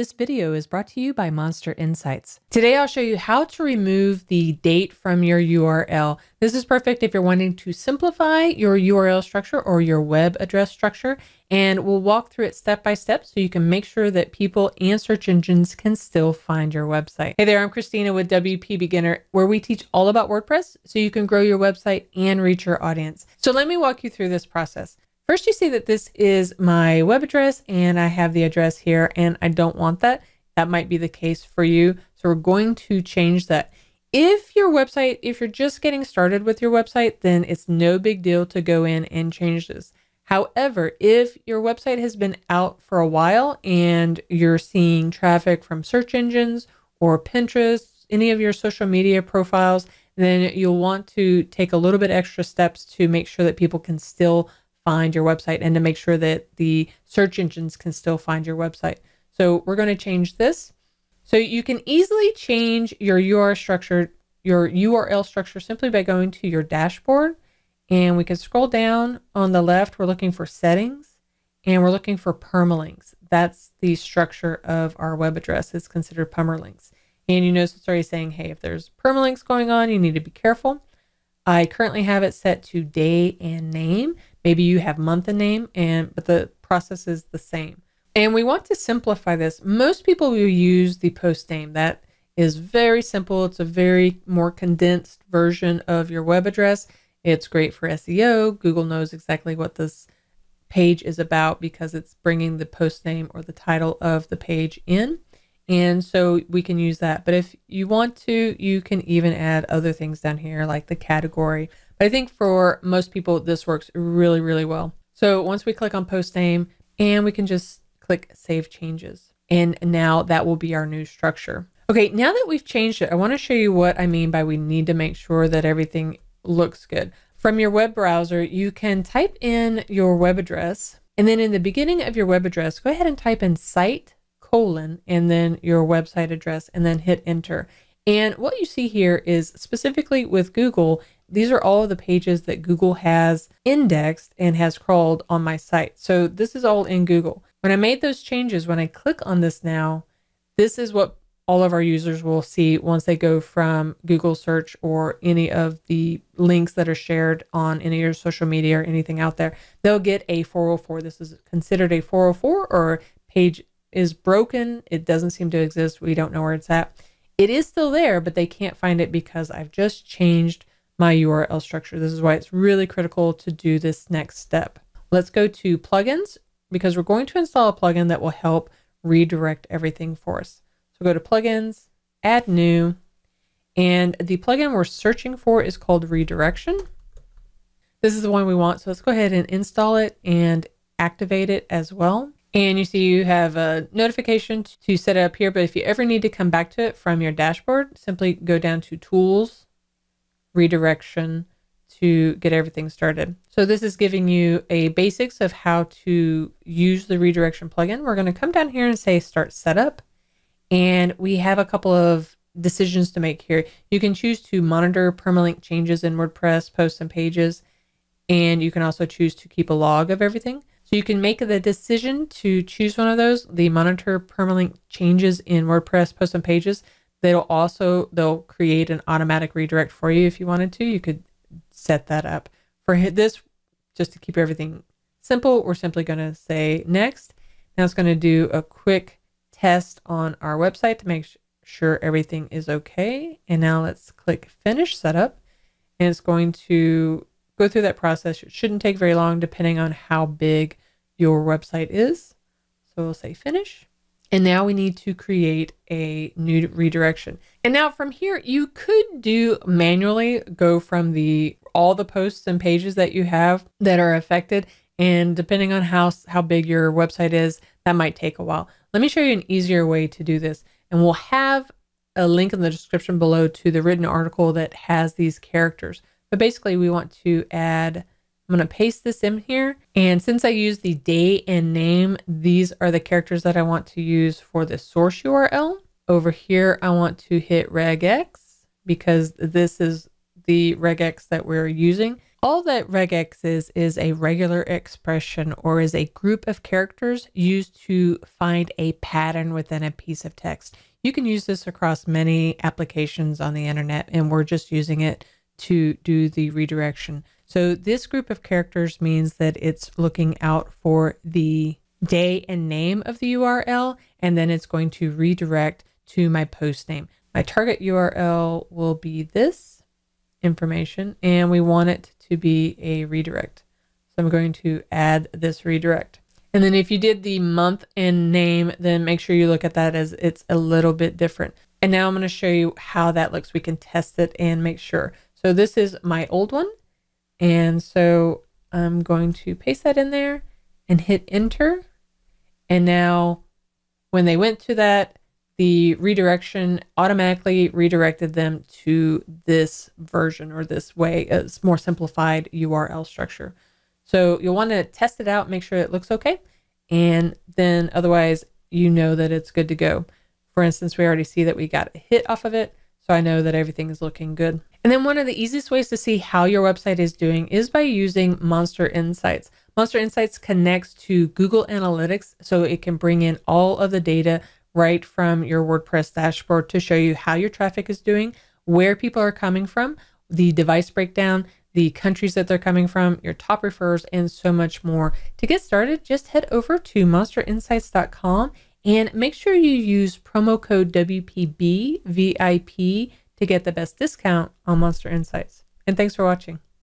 This video is brought to you by Monster Insights. Today, I'll show you how to remove the date from your URL. This is perfect if you're wanting to simplify your URL structure or your web address structure, and we'll walk through it step by step so you can make sure that people and search engines can still find your website. Hey there, I'm Christina with WP Beginner, where we teach all about WordPress so you can grow your website and reach your audience. So let me walk you through this process. First, you see that this is my web address and I have the address here and I don't want that. That might be the case for you. So we're going to change that. If your website, if you're just getting started with your website, then it's no big deal to go in and change this. However, if your website has been out for a while and you're seeing traffic from search engines or Pinterest, any of your social media profiles, then you'll want to take a little bit extra steps to make sure that people can still find your website and to make sure that the search engines can still find your website. So we're going to change this. So you can easily change your URL structure, your URL structure simply by going to your dashboard and we can scroll down on the left. We're looking for settings and we're looking for permalinks. That's the structure of our web address. is considered permalinks. And you notice it's already saying, hey, if there's permalinks going on, you need to be careful. I currently have it set to day and name. Maybe you have month and name and but the process is the same. And we want to simplify this. Most people will use the post name. That is very simple. It's a very more condensed version of your web address. It's great for SEO. Google knows exactly what this page is about because it's bringing the post name or the title of the page in. And so we can use that. But if you want to, you can even add other things down here like the category. But I think for most people, this works really, really well. So once we click on post name and we can just click save changes. And now that will be our new structure. Okay, now that we've changed it, I wanna show you what I mean by we need to make sure that everything looks good. From your web browser, you can type in your web address. And then in the beginning of your web address, go ahead and type in site colon and then your website address and then hit enter. And what you see here is specifically with Google, these are all of the pages that Google has indexed and has crawled on my site. So this is all in Google. When I made those changes, when I click on this now, this is what all of our users will see once they go from Google search or any of the links that are shared on any of your social media or anything out there. They'll get a 404. This is considered a 404 or page is broken. It doesn't seem to exist. We don't know where it's at. It is still there, but they can't find it because I've just changed my URL structure. This is why it's really critical to do this next step. Let's go to plugins because we're going to install a plugin that will help redirect everything for us. So go to plugins, add new, and the plugin we're searching for is called redirection. This is the one we want. So let's go ahead and install it and activate it as well. And you see you have a notification to set it up here, but if you ever need to come back to it from your dashboard, simply go down to tools, redirection to get everything started. So this is giving you a basics of how to use the redirection plugin. We're going to come down here and say start setup. And we have a couple of decisions to make here. You can choose to monitor permalink changes in WordPress posts and pages. And you can also choose to keep a log of everything. So you can make the decision to choose one of those. The monitor permalink changes in WordPress posts and pages. They'll also, they'll create an automatic redirect for you if you wanted to. You could set that up. For this, just to keep everything simple, we're simply going to say next. Now it's going to do a quick test on our website to make sure everything is okay. And now let's click finish setup and it's going to go through that process. It shouldn't take very long depending on how big your website is. So we'll say finish. And now we need to create a new redirection. And now from here, you could do manually go from the all the posts and pages that you have that are affected. And depending on how, how big your website is, that might take a while. Let me show you an easier way to do this. And we'll have a link in the description below to the written article that has these characters. But basically we want to add I'm going to paste this in here. And since I use the day and name, these are the characters that I want to use for the source URL. Over here, I want to hit regex because this is the regex that we're using. All that regex is, is a regular expression or is a group of characters used to find a pattern within a piece of text. You can use this across many applications on the internet, and we're just using it to do the redirection. So this group of characters means that it's looking out for the day and name of the URL, and then it's going to redirect to my post name. My target URL will be this information, and we want it to be a redirect. So I'm going to add this redirect. And then if you did the month and name, then make sure you look at that as it's a little bit different. And now I'm going to show you how that looks. We can test it and make sure. So this is my old one. And so I'm going to paste that in there and hit enter. And now when they went to that, the redirection automatically redirected them to this version or this way, it's more simplified URL structure. So you'll want to test it out, make sure it looks okay. And then otherwise, you know that it's good to go. For instance, we already see that we got a hit off of it. So I know that everything is looking good. And then one of the easiest ways to see how your website is doing is by using Monster Insights. Monster Insights connects to Google Analytics so it can bring in all of the data right from your WordPress dashboard to show you how your traffic is doing, where people are coming from, the device breakdown, the countries that they're coming from, your top referrers, and so much more. To get started, just head over to monsterinsights.com and make sure you use promo code WPBVIP to get the best discount on Monster Insights. And thanks for watching.